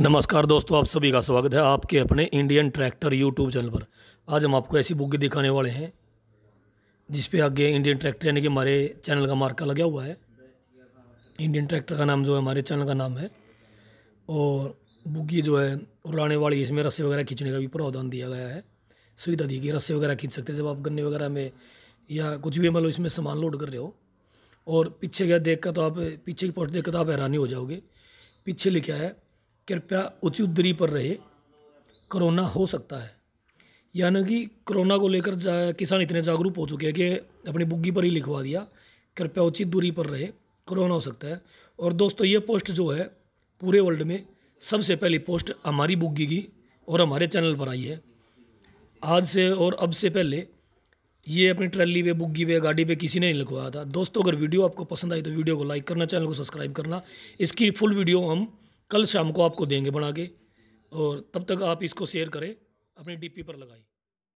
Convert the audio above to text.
नमस्कार दोस्तों आप सभी का स्वागत है आपके अपने इंडियन ट्रैक्टर यूट्यूब चैनल पर आज हम आपको ऐसी बुक दिखाने वाले हैं जिस पे आगे इंडियन ट्रैक्टर यानी कि हमारे चैनल का मार्का लगा हुआ है इंडियन ट्रैक्टर का नाम जो है हमारे चैनल का नाम है और बुग्गी जो है उड़ाने वाली इसमें रस्से वगैरह खींचने का भी प्रावधान दिया गया है सुविधा दी गई रस्से वगैरह खींच सकते हैं जब आप गन्ने वगैरह में या कुछ भी मतलब इसमें सामान लोड कर रहे हो और पीछे गया देख कर तो आप पीछे की पोस्ट देख तो आप हैरानी हो जाओगे पीछे लिखा है कृपया उचित दूरी पर रहे कोरोना हो सकता है यानी कि कोरोना को लेकर किसान इतने जागरूक हो चुके हैं कि अपनी बुग्गी पर ही लिखवा दिया कृपया उचित दूरी पर रहे कोरोना हो सकता है और दोस्तों ये पोस्ट जो है पूरे वर्ल्ड में सबसे पहली पोस्ट हमारी बुग्गी की और हमारे चैनल पर आई है आज से और अब से पहले ये अपनी ट्रैली पे बुग्गी पे गाड़ी पे किसी ने नहीं लिखवाया था दोस्तों अगर वीडियो आपको पसंद आई तो वीडियो को लाइक करना चैनल को सब्सक्राइब करना इसकी फुल वीडियो हम कल शाम को आपको देंगे बना के और तब तक आप इसको शेयर करें अपने डीपी पर लगाएं